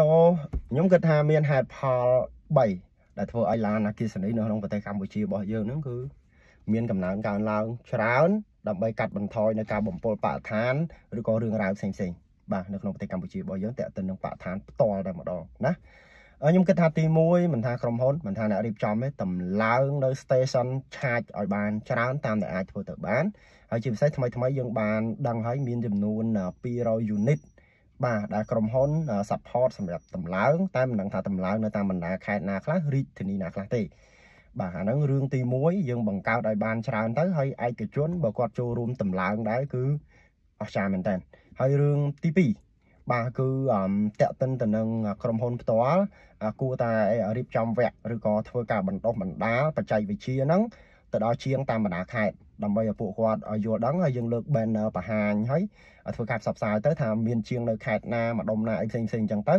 ល្អខ្ញុំគិតថាមានហេតុផល3ដែលធ្វើឲ្យឡានអគិសនីនៅក្នុងប្រទេសកម្ពុជារបស់យើងហ្នឹងគឺមានកំណើនកើនឡើង ច្រើន ដើម្បីកាត់បន្ថយនៅការបំពុលបរិស្ថានឬក៏រឿងរ៉ាវផ្សេងផ្សេងបាទនៅក្នុងប្រទេសកម្ពុជារបស់យើងតេតិននឹងបរិស្ថានផ្ទាល់តែម្ដងណាខ្ញុំគិតថាទី1មិនថាក្រុមហ៊ុនមិនថាអ្នករៀបចំទេតម្លើងនៅ station charge ឲ្យបានច្រើន តាមដែលអាចធ្វើទៅបានហើយជាពិសេសថ្មីថ្មីយើងបានដឹងហើយមានចំនួន200 unit បាទដែលក្រុមហ៊ុន support សម្រាប់តម្លើងតែមិនដឹងថាតម្លើងនៅតាមបណ្ដាខេត្តណាខ្លះរាជធានីណាខ្លះទេបាទអាហ្នឹងរឿងទី1យើងបង្កើតឲ្យបានច្រើនទៅហើយឯកជនបើគាត់ចូលរួមតម្លើងដែរគឺអស្ចារ្យមែនតើហើយរឿងទី2បាទគឺតកតិនទៅនឹងក្រុមហ៊ុនផ្ទាល់គួរតែរៀបចំវគ្គឬក៏ធ្វើការបណ្ដុះបណ្ដាលបច្ចេកវិទ្យាហ្នឹងទៅដល់ជាងតាមបណ្ដាខេត្តដើម្បីឲ្យពួកគាត់យល់ដឹងហើយយើងលើក banner បង្ហាញហើយធ្វើការផ្សព្វផ្សាយទៅថាមានជាងនៅខេត្តណាម្ដុំណាអីផ្សេងផ្សេងអញ្ចឹងទៅ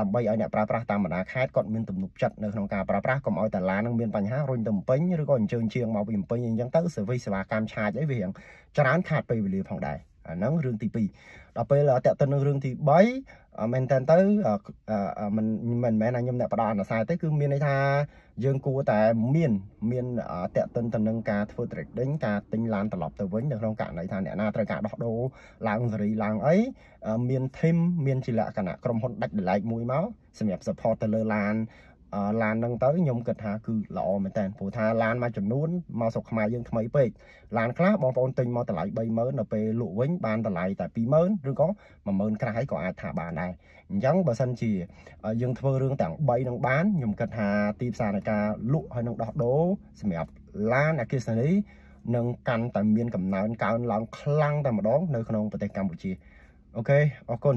ដើម្បីឲ្យអ្នកប្រើប្រាស់តាមបណ្ដាខេត្តគាត់មានទំនុកចិត្តនៅក្នុងការប្រើប្រាស់កុំឲ្យតាឡានឹងមានបញ្ហារុញទៅពេញឬក៏អញ្ជើញជាងមកពីពេញអីចឹងទៅសេវីសេវាកម្មឆាចអីវារៀងច្រើនខាតពេលវេលាផងដែរអាហ្នឹងរឿងទី2ដល់ពេលតទៅនឹងរឿងទី3មែនតើទៅមិនមិនមែនថាខ្ញុំអ្នកផ្ដល់អនុសាសន៍ទេគឺមានន័យថា យើងគួរតែមានមានតេតិនទៅនឹងការធ្វើ trading ការទិញឡានត្រឡប់ទៅវិញនៅក្នុងករណីថាអ្នកណាត្រូវការដោះដូរឡើងសេរីឡើងអីមាន team មាន ជាលក្ខណៈក្រុមហ៊ុនដាច់ដライមួយមកសម្រាប់ support ទៅលើឡានឡានហ្នឹងទៅខ្ញុំគិតថាគឺល្អមែនតើព្រោះថាឡានមួយចំនួនមកស្រុកខ្មែរយើងថ្មីពេកឡានខ្លះបងប្អូនទិញមកតម្លៃ30000ដល់ពេលលក់វិញបានតម្លៃតែ20000ឬក៏10000ក្រាស់ក៏អាចថាបានដែរអញ្ចឹងបើសិនជាយើងធ្វើរឿងទាំង3នឹងបានខ្ញុំគិតថាទីផ្សារនៃការលក់ហើយនឹងដោះដូរសម្រាប់ឡានអគិសនីនឹងកាន់តែមានកំណើនកើនឡើងខ្លាំងតែម្ដងនៅក្នុងប្រទេសកម្ពុជាអូខេអរគុណ